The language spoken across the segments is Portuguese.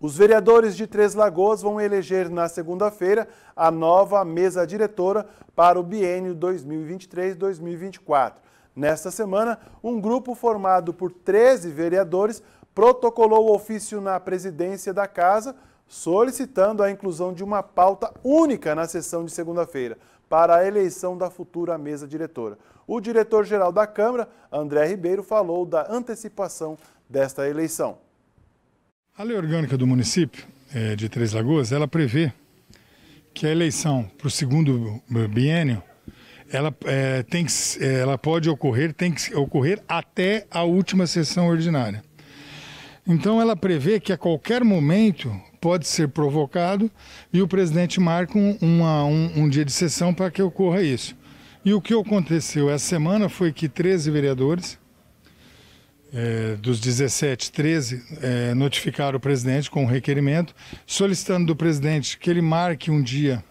Os vereadores de Três Lagoas vão eleger na segunda-feira a nova mesa diretora para o biênio 2023-2024. Nesta semana, um grupo formado por 13 vereadores protocolou o ofício na presidência da casa solicitando a inclusão de uma pauta única na sessão de segunda-feira para a eleição da futura mesa diretora. O diretor-geral da Câmara, André Ribeiro, falou da antecipação desta eleição. A lei orgânica do município é, de Três Lagoas, ela prevê que a eleição para o segundo biênio, ela, é, tem que, é, ela pode ocorrer, tem que ocorrer até a última sessão ordinária. Então ela prevê que a qualquer momento pode ser provocado e o presidente marca um, uma, um, um dia de sessão para que ocorra isso. E o que aconteceu essa semana foi que 13 vereadores é, dos 17, 13 é, notificaram o presidente com um requerimento, solicitando do presidente que ele marque um dia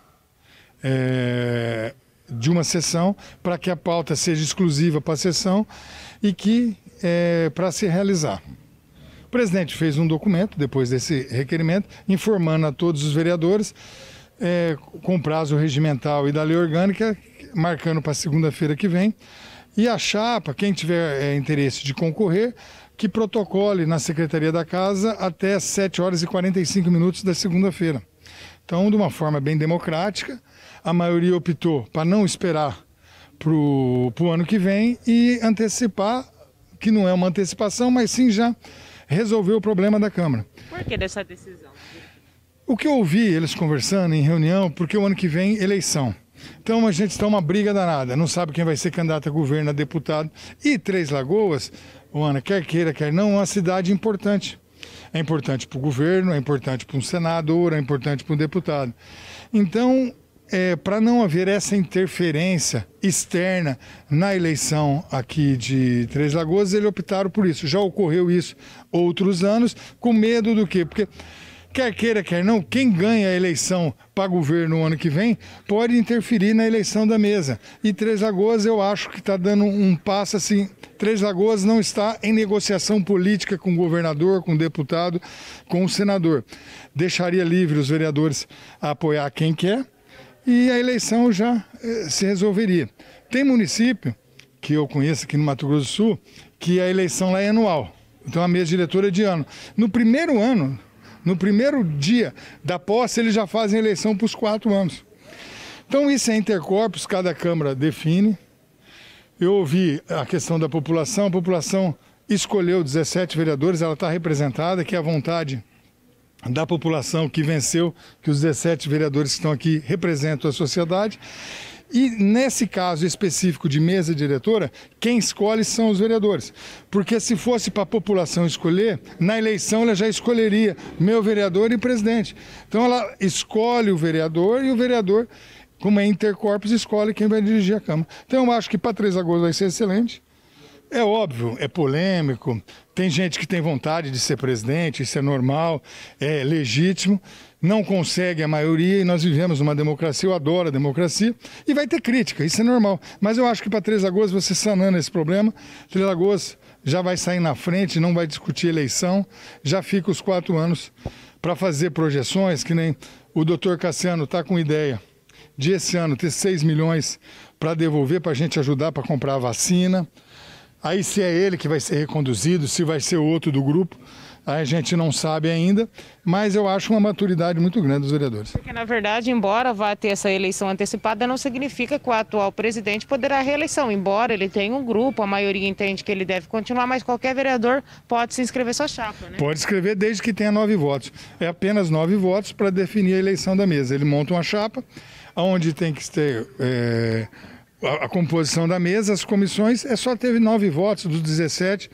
é, de uma sessão para que a pauta seja exclusiva para a sessão e que é, para se realizar. O presidente fez um documento depois desse requerimento, informando a todos os vereadores. É, com prazo regimental e da lei orgânica, marcando para segunda-feira que vem, e a chapa, quem tiver é, interesse de concorrer, que protocole na Secretaria da Casa até 7 horas e 45 minutos da segunda-feira. Então, de uma forma bem democrática, a maioria optou para não esperar para o ano que vem e antecipar, que não é uma antecipação, mas sim já resolver o problema da Câmara. Por que dessa decisão? O que eu ouvi eles conversando em reunião, porque o ano que vem eleição. Então a gente está uma briga danada, não sabe quem vai ser candidato a governo, a deputado. E Três Lagoas, Ana, quer queira, quer não, é uma cidade importante. É importante para o governo, é importante para um senador, é importante para um deputado. Então, é, para não haver essa interferência externa na eleição aqui de Três Lagoas, eles optaram por isso. Já ocorreu isso outros anos, com medo do quê? Porque Quer queira, quer não, quem ganha a eleição para governo no ano que vem pode interferir na eleição da mesa. E Três Lagoas, eu acho que está dando um passo assim. Três Lagoas não está em negociação política com o governador, com o deputado, com o senador. Deixaria livre os vereadores a apoiar quem quer e a eleição já eh, se resolveria. Tem município que eu conheço aqui no Mato Grosso do Sul que a eleição lá é anual. Então a mesa diretora é de ano. No primeiro ano no primeiro dia da posse, eles já fazem eleição para os quatro anos. Então, isso é intercorpos, cada Câmara define. Eu ouvi a questão da população, a população escolheu 17 vereadores, ela está representada, que é a vontade da população que venceu, que os 17 vereadores que estão aqui representam a sociedade. E nesse caso específico de mesa diretora, quem escolhe são os vereadores. Porque se fosse para a população escolher, na eleição ela já escolheria meu vereador e presidente. Então ela escolhe o vereador e o vereador, como é intercorpus, escolhe quem vai dirigir a Câmara. Então eu acho que para 3 agosto vai ser excelente. É óbvio, é polêmico, tem gente que tem vontade de ser presidente, isso é normal, é legítimo, não consegue a maioria e nós vivemos numa democracia, eu adoro a democracia, e vai ter crítica, isso é normal. Mas eu acho que para Três Lagoas, você sanando esse problema, Três Lagoas já vai sair na frente, não vai discutir eleição, já fica os quatro anos para fazer projeções, que nem o doutor Cassiano está com ideia de esse ano ter 6 milhões para devolver para a gente ajudar para comprar a vacina. Aí se é ele que vai ser reconduzido, se vai ser outro do grupo, a gente não sabe ainda, mas eu acho uma maturidade muito grande dos vereadores. Porque, na verdade, embora vá ter essa eleição antecipada, não significa que o atual presidente poderá reeleição. Embora ele tenha um grupo, a maioria entende que ele deve continuar, mas qualquer vereador pode se inscrever sua chapa, né? Pode escrever desde que tenha nove votos. É apenas nove votos para definir a eleição da mesa. Ele monta uma chapa, onde tem que ter... É a, a, composição da mesa, as comissões, é só teve nove votos dos 17,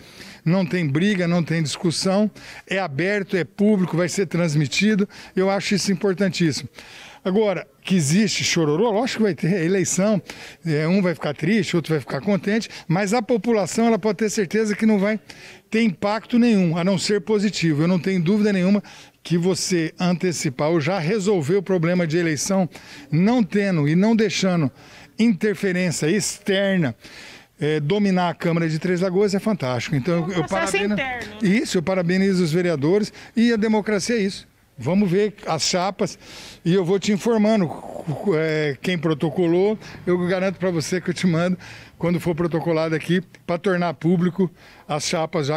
não tem briga, não tem discussão, é aberto, é público, vai ser transmitido, eu acho isso importantíssimo. Agora, que existe chororô, lógico que vai ter eleição, é, um vai ficar triste, outro vai ficar contente, mas a população ela pode ter certeza que não vai ter impacto nenhum, a não ser positivo. Eu não tenho dúvida nenhuma que você antecipar ou já resolver o problema de eleição, não tendo e não deixando interferência externa é, dominar a Câmara de Três Lagoas é fantástico. Então, eu, parabeno... interno, né? Isso, eu parabenizo os vereadores e a democracia é isso. Vamos ver as chapas e eu vou te informando é, quem protocolou. Eu garanto para você que eu te mando quando for protocolado aqui para tornar público as chapas já.